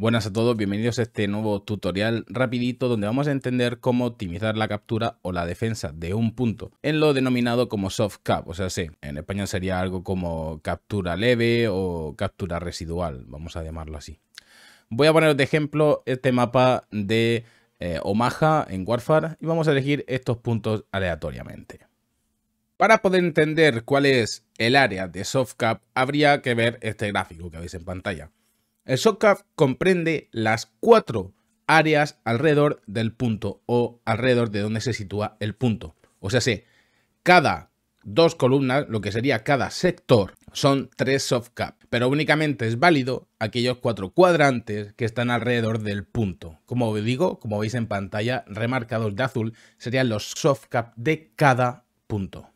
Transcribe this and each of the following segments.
Buenas a todos, bienvenidos a este nuevo tutorial rapidito donde vamos a entender cómo optimizar la captura o la defensa de un punto en lo denominado como soft cap, o sea, sí, en español sería algo como captura leve o captura residual, vamos a llamarlo así. Voy a poner de ejemplo este mapa de eh, Omaha en Warfare y vamos a elegir estos puntos aleatoriamente. Para poder entender cuál es el área de soft cap, habría que ver este gráfico que veis en pantalla. El softcap comprende las cuatro áreas alrededor del punto o alrededor de donde se sitúa el punto. O sea, cada dos columnas, lo que sería cada sector, son tres softcap, pero únicamente es válido aquellos cuatro cuadrantes que están alrededor del punto. Como os digo, como veis en pantalla, remarcados de azul, serían los softcap de cada punto.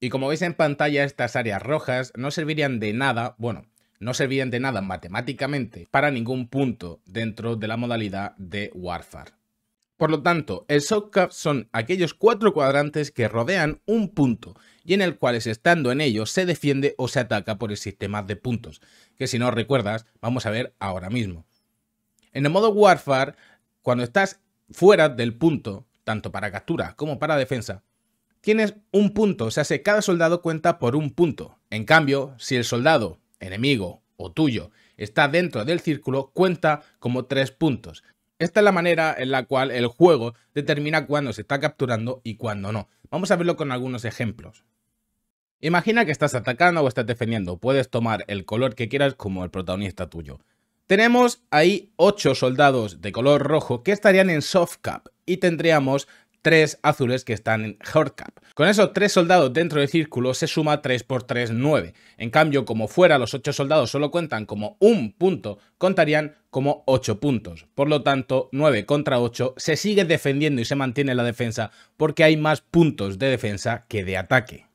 Y como veis en pantalla, estas áreas rojas no servirían de nada, bueno, no servían de nada matemáticamente para ningún punto dentro de la modalidad de Warfare. Por lo tanto, el softcap son aquellos cuatro cuadrantes que rodean un punto y en el cual estando en ellos se defiende o se ataca por el sistema de puntos, que si no recuerdas vamos a ver ahora mismo. En el modo Warfare, cuando estás fuera del punto, tanto para captura como para defensa, tienes un punto, o sea, cada soldado cuenta por un punto. En cambio, si el soldado enemigo o tuyo está dentro del círculo cuenta como tres puntos. Esta es la manera en la cual el juego determina cuándo se está capturando y cuándo no. Vamos a verlo con algunos ejemplos. Imagina que estás atacando o estás defendiendo. Puedes tomar el color que quieras como el protagonista tuyo. Tenemos ahí 8 soldados de color rojo que estarían en soft cap y tendríamos tres azules que están en Cap. Con esos tres soldados dentro del círculo se suma 3 por 3, 9. En cambio, como fuera los 8 soldados solo cuentan como un punto, contarían como 8 puntos. Por lo tanto, 9 contra 8 se sigue defendiendo y se mantiene la defensa porque hay más puntos de defensa que de ataque.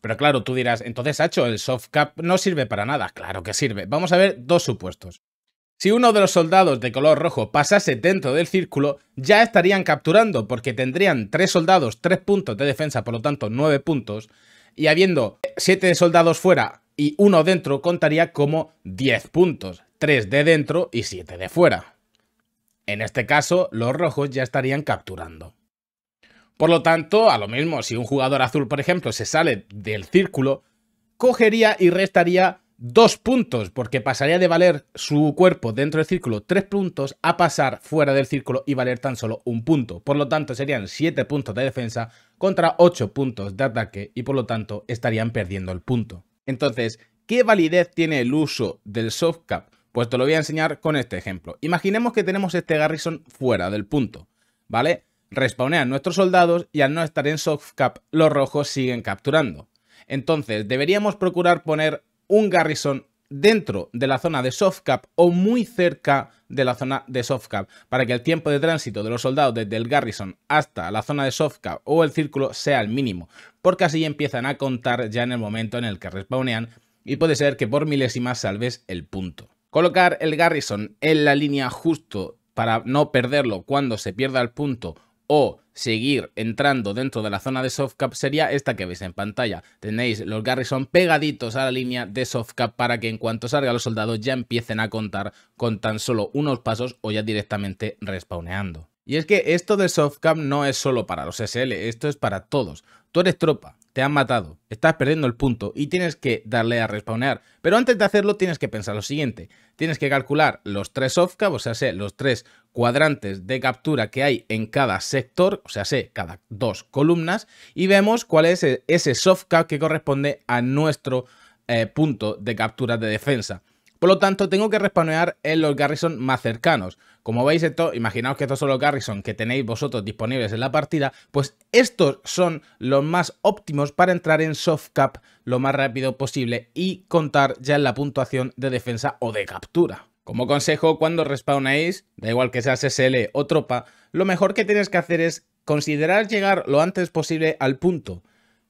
Pero claro, tú dirás, entonces, Hacho, el soft cap no sirve para nada. Claro que sirve. Vamos a ver dos supuestos. Si uno de los soldados de color rojo pasase dentro del círculo, ya estarían capturando porque tendrían 3 soldados, 3 puntos de defensa, por lo tanto 9 puntos, y habiendo 7 soldados fuera y uno dentro, contaría como 10 puntos, 3 de dentro y 7 de fuera. En este caso, los rojos ya estarían capturando. Por lo tanto, a lo mismo, si un jugador azul, por ejemplo, se sale del círculo, cogería y restaría dos puntos, porque pasaría de valer su cuerpo dentro del círculo tres puntos a pasar fuera del círculo y valer tan solo un punto. Por lo tanto, serían siete puntos de defensa contra ocho puntos de ataque y por lo tanto estarían perdiendo el punto. Entonces, ¿qué validez tiene el uso del soft cap? Pues te lo voy a enseñar con este ejemplo. Imaginemos que tenemos este Garrison fuera del punto, ¿vale? Respawnean nuestros soldados y al no estar en soft cap, los rojos siguen capturando. Entonces, deberíamos procurar poner un Garrison dentro de la zona de soft cap o muy cerca de la zona de soft cap para que el tiempo de tránsito de los soldados desde el garrison hasta la zona de soft cap o el círculo sea el mínimo porque así empiezan a contar ya en el momento en el que respawnean y puede ser que por milésimas salves el punto. Colocar el garrison en la línea justo para no perderlo cuando se pierda el punto o seguir entrando dentro de la zona de softcap sería esta que veis en pantalla. Tenéis los Garrison pegaditos a la línea de softcap para que en cuanto salga los soldados ya empiecen a contar con tan solo unos pasos o ya directamente respawneando. Y es que esto de softcap no es solo para los SL, esto es para todos. Tú eres tropa, te han matado, estás perdiendo el punto y tienes que darle a respawnear. Pero antes de hacerlo tienes que pensar lo siguiente, tienes que calcular los tres softcaps, o sea, los tres cuadrantes de captura que hay en cada sector, o sea, cada dos columnas, y vemos cuál es ese softcap que corresponde a nuestro eh, punto de captura de defensa. Por lo tanto, tengo que respawnear en los Garrison más cercanos. Como veis, esto, imaginaos que estos son los Garrison que tenéis vosotros disponibles en la partida, pues estos son los más óptimos para entrar en soft cap lo más rápido posible y contar ya en la puntuación de defensa o de captura. Como consejo, cuando respawnéis, da igual que sea SSL o tropa, lo mejor que tienes que hacer es considerar llegar lo antes posible al punto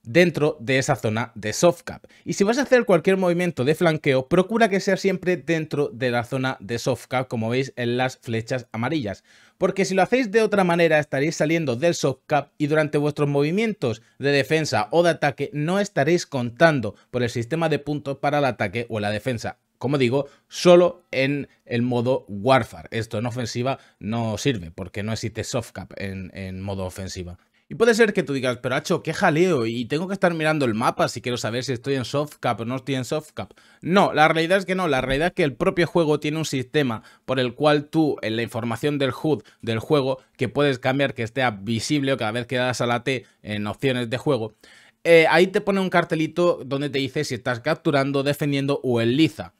dentro de esa zona de softcap. Y si vas a hacer cualquier movimiento de flanqueo, procura que sea siempre dentro de la zona de softcap, como veis en las flechas amarillas. Porque si lo hacéis de otra manera, estaréis saliendo del softcap y durante vuestros movimientos de defensa o de ataque no estaréis contando por el sistema de puntos para el ataque o la defensa como digo, solo en el modo Warfare. Esto en ofensiva no sirve porque no existe softcap en, en modo ofensiva. Y puede ser que tú digas, pero Hacho, qué jaleo, y tengo que estar mirando el mapa si quiero saber si estoy en softcap o no estoy en softcap. No, la realidad es que no, la realidad es que el propio juego tiene un sistema por el cual tú, en la información del HUD del juego, que puedes cambiar que esté visible o cada vez que das a la T en opciones de juego, eh, ahí te pone un cartelito donde te dice si estás capturando, defendiendo o en liza.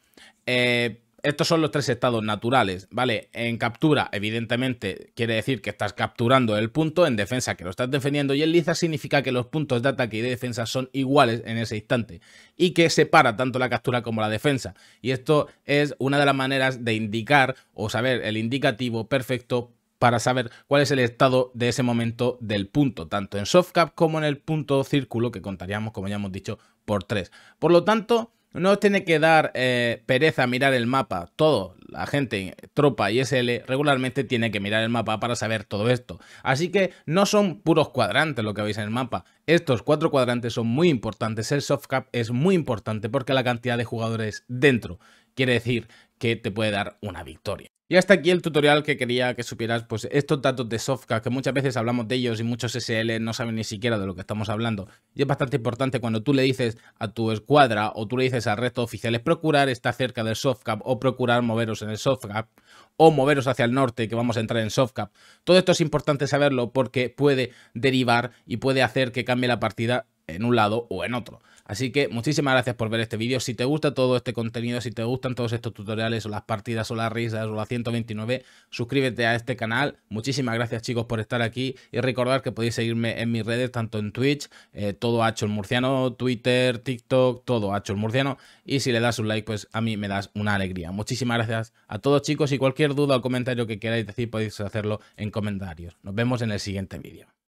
Eh, estos son los tres estados naturales, ¿vale? En captura, evidentemente, quiere decir que estás capturando el punto, en defensa que lo estás defendiendo, y en liza significa que los puntos de ataque y de defensa son iguales en ese instante, y que separa tanto la captura como la defensa. Y esto es una de las maneras de indicar o saber el indicativo perfecto para saber cuál es el estado de ese momento del punto, tanto en softcap como en el punto círculo, que contaríamos, como ya hemos dicho, por tres. Por lo tanto no os tiene que dar eh, pereza mirar el mapa. Todo, la gente, tropa y SL, regularmente tiene que mirar el mapa para saber todo esto. Así que no son puros cuadrantes lo que veis en el mapa. Estos cuatro cuadrantes son muy importantes. El softcap es muy importante porque la cantidad de jugadores dentro quiere decir que te puede dar una victoria. Y hasta aquí el tutorial que quería que supieras, pues estos datos de Softcap, que muchas veces hablamos de ellos y muchos SL no saben ni siquiera de lo que estamos hablando. Y es bastante importante cuando tú le dices a tu escuadra o tú le dices al resto de oficiales procurar estar cerca del Softcap o procurar moveros en el Softcap o moveros hacia el norte que vamos a entrar en Softcap. Todo esto es importante saberlo porque puede derivar y puede hacer que cambie la partida en un lado o en otro. Así que muchísimas gracias por ver este vídeo. Si te gusta todo este contenido, si te gustan todos estos tutoriales o las partidas o las risas o la 129, suscríbete a este canal. Muchísimas gracias chicos por estar aquí y recordar que podéis seguirme en mis redes, tanto en Twitch, eh, todo Hacho el Murciano, Twitter, TikTok, todo Hacho el Murciano. Y si le das un like, pues a mí me das una alegría. Muchísimas gracias a todos chicos y cualquier duda o comentario que queráis decir podéis hacerlo en comentarios. Nos vemos en el siguiente vídeo.